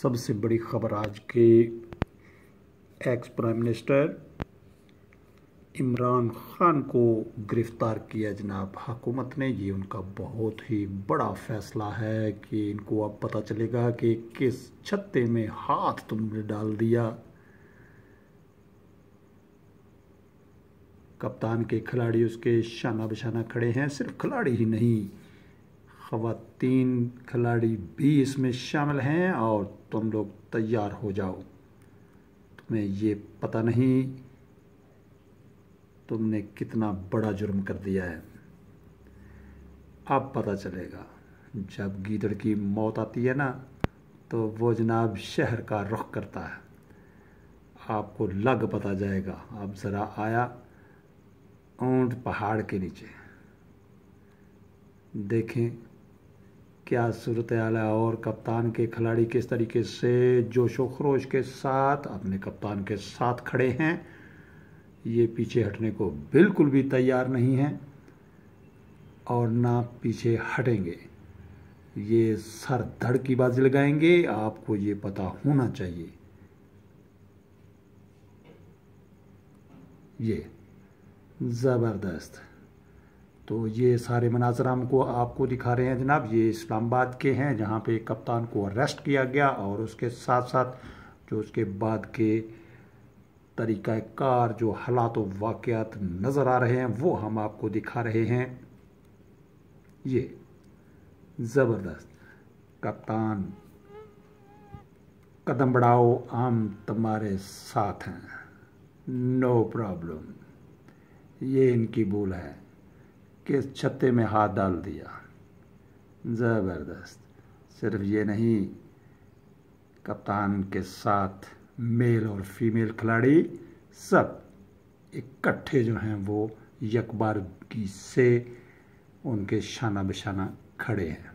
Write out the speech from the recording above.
सबसे बड़ी खबर आज के ex prime minister Imran Khan को गिरफ़्तार किया जनाब हुकूमत ने ये उनका बहुत ही बड़ा फैसला है कि इनको अब पता चलेगा कि किस छत्ते में हाथ तुमने डाल दिया कप्तान के खिलाड़ी उसके शाना बशाना खड़े हैं सिर्फ खिलाड़ी ही नहीं खातन खिलाड़ी भी इसमें शामिल हैं और तुम लोग तैयार हो जाओ तुम्हें ये पता नहीं तुमने कितना बड़ा जुर्म कर दिया है अब पता चलेगा जब गीदड़ की मौत आती है ना तो वो जनाब शहर का रुख करता है आपको लग पता जाएगा अब ज़रा आया ऊंट पहाड़ के नीचे देखें क्या सूरत आल है और कप्तान के खिलाड़ी किस तरीके से जोश व खरोश के साथ अपने कप्तान के साथ खड़े हैं ये पीछे हटने को बिल्कुल भी तैयार नहीं है और ना पीछे हटेंगे ये सर धड़ की बाजी लगाएंगे आपको ये पता होना चाहिए ये ज़बरदस्त तो ये सारे मनाजर हमको आपको दिखा रहे हैं जनाब ये इस्लामाबाद के हैं जहाँ पे कप्तान को अरेस्ट किया गया और उसके साथ साथ जो उसके बाद के तरीक़ाकार जो हालात व वाक़ात नज़र आ रहे हैं वो हम आपको दिखा रहे हैं ये ज़बरदस्त कप्तान कदम बढ़ाओ हम तुम्हारे साथ हैं नो प्रॉब्लम ये इनकी भूल है के छत्ते में हाथ डाल दिया ज़बरदस्त सिर्फ ये नहीं कप्तान के साथ मेल और फीमेल खिलाड़ी सब इकट्ठे जो हैं वो यकबारगी से उनके शाना बिशाना खड़े हैं